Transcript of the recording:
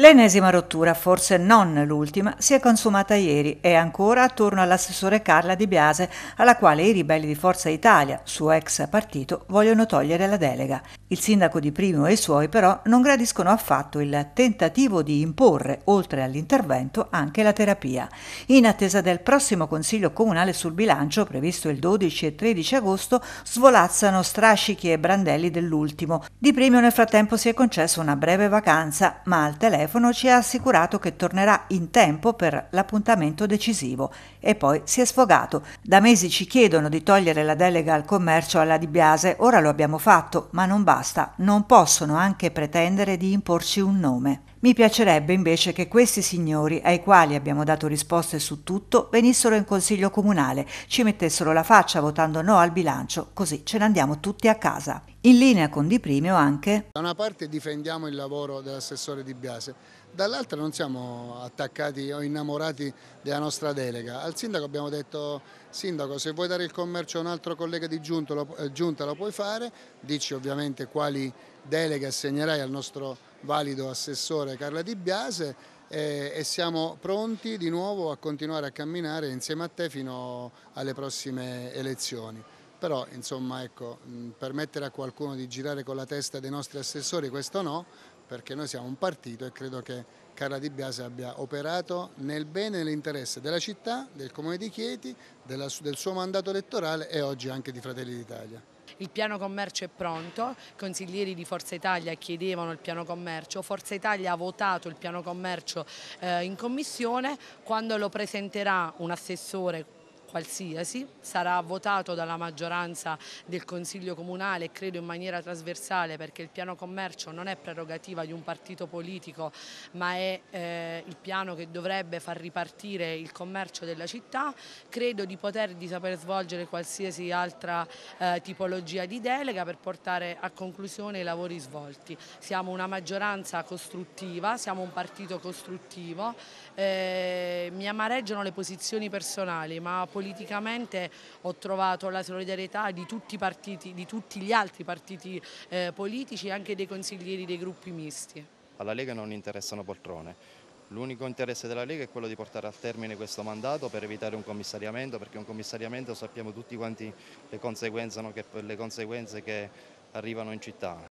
L'ennesima rottura, forse non l'ultima, si è consumata ieri e ancora attorno all'assessore Carla Di Biase, alla quale i ribelli di Forza Italia, suo ex partito, vogliono togliere la delega. Il sindaco di Primo e i suoi però non gradiscono affatto il tentativo di imporre, oltre all'intervento, anche la terapia. In attesa del prossimo Consiglio Comunale sul bilancio, previsto il 12 e 13 agosto, svolazzano strascichi e brandelli dell'ultimo. Di Primo nel frattempo si è concesso una breve vacanza, ma al telefono telefono ci ha assicurato che tornerà in tempo per l'appuntamento decisivo e poi si è sfogato. Da mesi ci chiedono di togliere la delega al commercio alla Di Biase, ora lo abbiamo fatto, ma non basta, non possono anche pretendere di imporci un nome. Mi piacerebbe invece che questi signori, ai quali abbiamo dato risposte su tutto, venissero in consiglio comunale, ci mettessero la faccia votando no al bilancio, così ce ne andiamo tutti a casa. In linea con Di Primio anche. Da una parte difendiamo il lavoro dell'assessore Di Biase, dall'altra non siamo attaccati o innamorati della nostra delega. Al sindaco abbiamo detto, sindaco se vuoi dare il commercio a un altro collega di giunta lo, eh, giunta lo puoi fare, dici ovviamente quali deleghe assegnerai al nostro valido assessore Carla Di Biase eh, e, siamo pronti di nuovo a continuare a camminare insieme a te fino alle prossime elezioni però insomma ecco, permettere a qualcuno di girare con la testa dei nostri assessori questo no, perché noi siamo un partito e credo che Carla Di Biase abbia operato nel bene e nell'interesse della città, del Comune di Chieti, della, del suo mandato elettorale e oggi anche di Fratelli d'Italia. Il piano commercio è pronto, i consiglieri di Forza Italia chiedevano il piano commercio, Forza Italia ha votato il piano commercio eh, in commissione, quando lo presenterà un assessore qualsiasi, sarà votato dalla maggioranza del Consiglio Comunale, credo in maniera trasversale perché il piano commercio non è prerogativa di un partito politico ma è eh, il piano che dovrebbe far ripartire il commercio della città, credo di poter di saper svolgere qualsiasi altra eh, tipologia di delega per portare a conclusione i lavori svolti. Siamo una maggioranza costruttiva, siamo un partito costruttivo, eh, mi amareggiano le posizioni personali ma politicamente ho trovato la solidarietà di tutti, i partiti, di tutti gli altri partiti eh, politici e anche dei consiglieri dei gruppi misti. Alla Lega non interessano poltrone. L'unico interesse della Lega è quello di portare a termine questo mandato per evitare un commissariamento, perché un commissariamento sappiamo tutti quanti le conseguenze, no? che, le conseguenze che arrivano in città.